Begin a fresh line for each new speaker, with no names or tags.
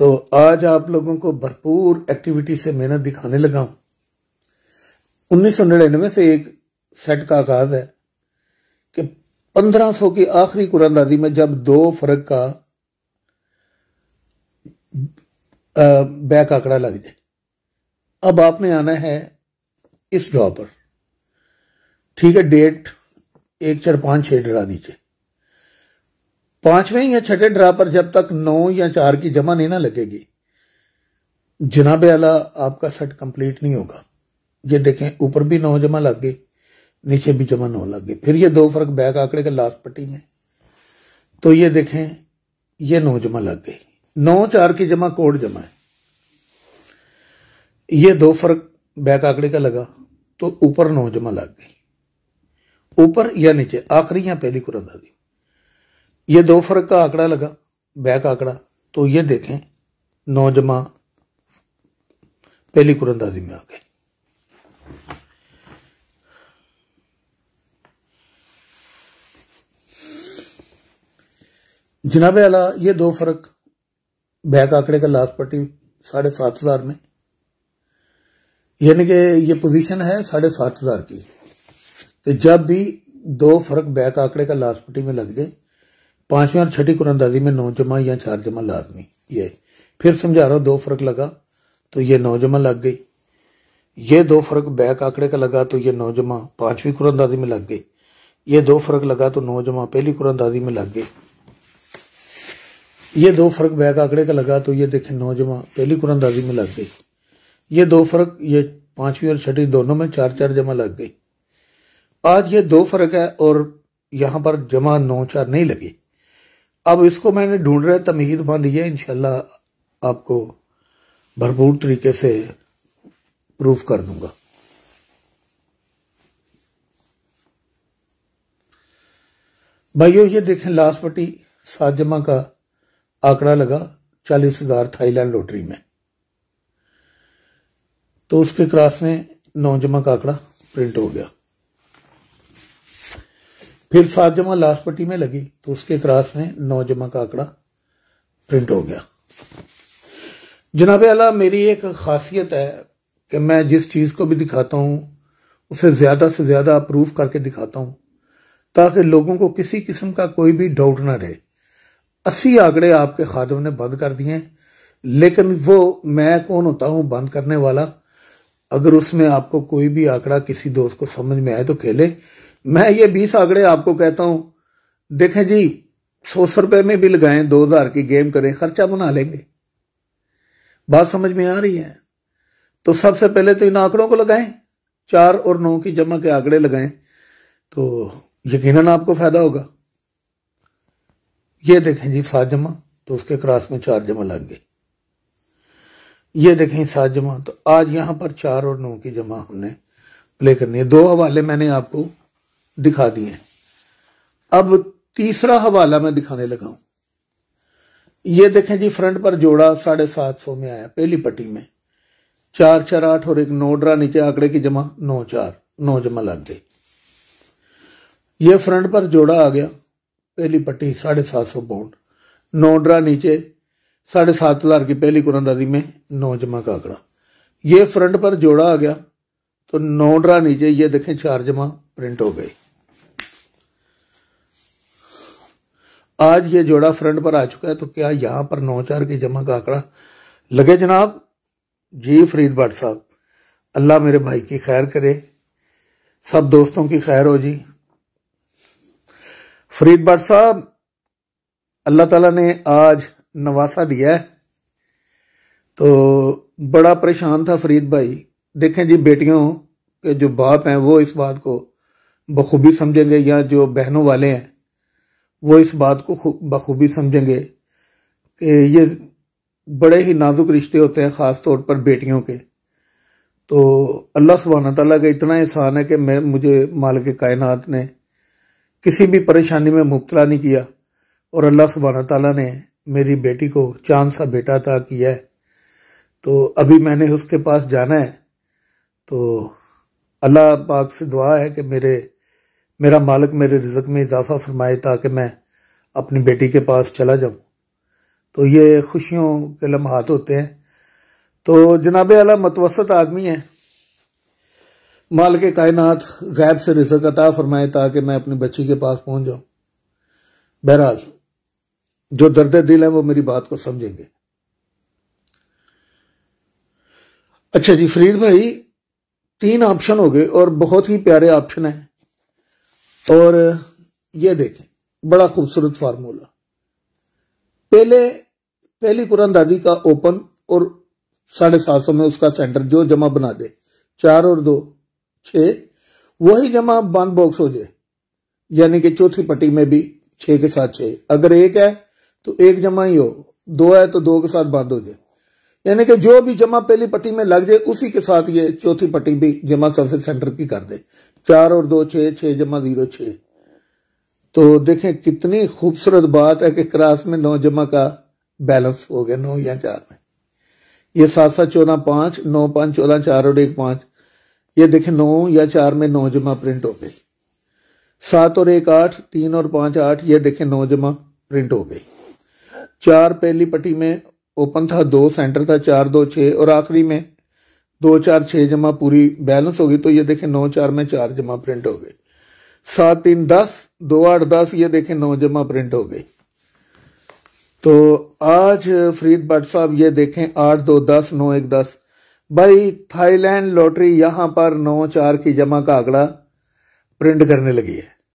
तो आज आप लोगों को भरपूर एक्टिविटी से मेहनत दिखाने लगा हूं उन्नीस सौ निन्यानवे से एक सेट का आगाज है कि 1500 की आखिरी कुरानदादी में जब दो फर्क का बैक आंकड़ा लग जाए अब आपने आना है इस ड्रॉ पर ठीक है डेट एक चार पांच छह डरा नीचे पांचवें या छठे ड्रा पर जब तक नौ या चार की जमा नहीं ना लगेगी जनाबे आला आपका सेट कंप्लीट नहीं होगा ये देखें ऊपर भी नौ जमा लग गई नीचे भी जमा नौ लग गई फिर ये दो फर्क बैक आंकड़े के लास्ट पट्टी में तो ये देखें ये नौ जमा लग गई नौ चार की जमा कोड जमा है ये दो फर्क बैक आंकड़े का लगा तो ऊपर नौ जमा लग गई ऊपर या नीचे आखिरी या पहली कुरंदाजी ये दो फर्क का आंकड़ा लगा बैक आंकड़ा तो ये देखें नौ जमा पहली कुरंदाजी में आ गए जनाब अला ये दो फर्क बैक आंकड़े का लास्ट पट्टी साढ़े सात हजार में यानी कि ये पोजीशन है साढ़े सात हजार की कि तो जब भी दो फर्क बैक आंकड़े का लास्ट पट्टी में लग गए पांचवी और छठी कुरानदाजी में नौ जमा या चार जमा लाजमी ये फिर समझा रहा हूं दो फर्क लगा तो ये नौ जमा लग गई ये दो फर्क बैक आंकड़े का लगा तो ये नौ जमा पांचवी कुरानदाजी में लग गई ये दो फर्क लगा तो नौ जमा पहली कुरानदाजी में लग गई ये दो फर्क बैक आंकड़े का लगा तो ये देखे नौ जमा पहली कुरानदाजी में लग गई ये दो फर्क ये पांचवी और छठी दोनों में चार चार जमा लग गई आज ये दो फर्क है और यहां पर जमा नौ चार नहीं लगे अब इसको मैंने ढूंढ रहा तमहीद बंद ये इनशाला आपको भरपूर तरीके से प्रूफ कर दूंगा भाइयों ये देखें लास्ट पट्टी सात जमा का आंकड़ा लगा चालीस हजार थाईलैंड लोटरी में तो उसके क्रॉस में नौ जमा का आंकड़ा प्रिंट हो गया फिर सात जमा लास्ट पट्टी में लगी तो उसके क्रॉस में नौ जमा का आंकड़ा प्रिंट हो गया जनाब अला मेरी एक खासियत है कि मैं जिस चीज़ को भी दिखाता हूं उसे ज़्यादा से ज़्यादा अप्रूव करके दिखाता हूं ताकि लोगों को किसी किस्म का कोई भी डाउट ना रहे अस्सी आंकड़े आपके खादम ने बंद कर दिए लेकिन वो मैं कौन होता हूं बंद करने वाला अगर उसमें आपको कोई भी आंकड़ा किसी दोस्त को समझ में आए तो खेले मैं ये बीस आंकड़े आपको कहता हूं देखें जी सौ सौ रुपए में भी लगाएं दो हजार की गेम करें खर्चा बना लेंगे बात समझ में आ रही है तो सबसे पहले तो इन आंकड़ों को लगाएं चार और नौ की जमा के आंकड़े लगाएं तो यकीनन आपको फायदा होगा ये देखें जी सात जमा तो उसके क्रॉस में चार जमा लग ये देखें सात जमा तो आज यहां पर चार और नौ की जमा हमने प्ले करनी है दो हवाले मैंने आपको दिखा दिए अब तीसरा हवाला मैं दिखाने लगा हूं ये देखें जी फ्रंट पर जोड़ा साढ़े सात सौ में आया पहली पट्टी में चार चार आठ और एक नौ ड्रा नीचे आंकड़े की जमा नौ चार नौ जमा लग गई ये फ्रंट पर जोड़ा आ गया पहली पट्टी साढ़े सात सौ बोर्ड नौ ड्रा नीचे साढ़े सात हजार की पहली कुरंदाजी में नौ जमा का आंकड़ा ये फ्रंट पर जोड़ा आ गया तो नौ ड्रा नीचे ये देखें चार जमा प्रिंट हो गई आज ये जोड़ा फ्रंट पर आ चुका है तो क्या यहाँ पर नौ चार की जमा का आंकड़ा लगे जनाब जी फरीद भट्ट साहब अल्लाह मेरे भाई की खैर करे सब दोस्तों की खैर हो जी फरीद भट्ट साहब अल्लाह ताला ने आज नवासा दिया है तो बड़ा परेशान था फरीद भाई देखें जी बेटियों के जो बाप हैं वो इस बात को बखूबी समझेंगे या जो बहनों वाले हैं वो इस बात को बखूबी समझेंगे कि ये बड़े ही नाजुक रिश्ते होते हैं ख़ास तौर पर बेटियों के तो अल्लाह सुबहाना तला का इतना एहसान है कि मैं मुझे माल के कायनात ने किसी भी परेशानी में मुबतला नहीं किया और अल्लाह सुबहाना तला ने मेरी बेटी को चांद सा बेटा था किया है तो अभी मैंने उसके पास जाना है तो अल्लाह पाक से दुआ है कि मेरे मेरा मालिक मेरे रिजक में इजाफा फरमाए ताकि मैं अपनी बेटी के पास चला जाऊँ तो ये खुशियों के लम्हात होते हैं तो जनाब अला मतवसत आदमी है माल के कायनात गैब से रिजक अता फरमाए ताकि मैं अपनी बच्ची के पास पहुंच जाऊं बहरहाल जो दर्द दिल है वो मेरी बात को समझेंगे अच्छा जी फरीद भाई तीन ऑप्शन हो गए और बहुत ही प्यारे ऑप्शन हैं और ये देखें बड़ा खूबसूरत फार्मूला पहले पहली कुरानदाजी का ओपन और साढ़े सात सौ में उसका सेंटर जो जमा बना दे चार और दो छ वही जमा बंद बॉक्स हो जाए यानी कि चौथी पट्टी में भी छह के साथ छ अगर एक है तो एक जमा ही हो दो है तो दो के साथ बंद हो जाए यानी कि जो भी जमा पहली पट्टी में लग जाए उसी के साथ ये चौथी पट्टी भी जमा सरफेस सेंटर की कर दे चार और दो छः छः जमा जीरो छः तो देखें कितनी खूबसूरत बात है कि क्रास में नौ जमा का बैलेंस हो गया नौ या चार में ये सात सात चौदह पांच नौ पांच चौदह चार और एक पांच ये देखें नौ या चार में नौ जमा प्रिंट हो गई सात और एक आठ तीन और पांच आठ ये देखें नौ जमा प्रिंट हो गई चार पहली पट्टी में ओपन था दो सेंटर था चार दो छ और आखिरी में दो चार छह जमा पूरी बैलेंस होगी तो ये देखें नौ चार में चार जमा प्रिंट हो गए सात तीन दस दो आठ दस ये देखें नौ जमा प्रिंट हो गई तो आज फरीद भट्ट साहब ये देखें आठ दो दस नौ एक दस भाई थाईलैंड लॉटरी यहां पर नौ चार की जमा का आंकड़ा प्रिंट करने लगी है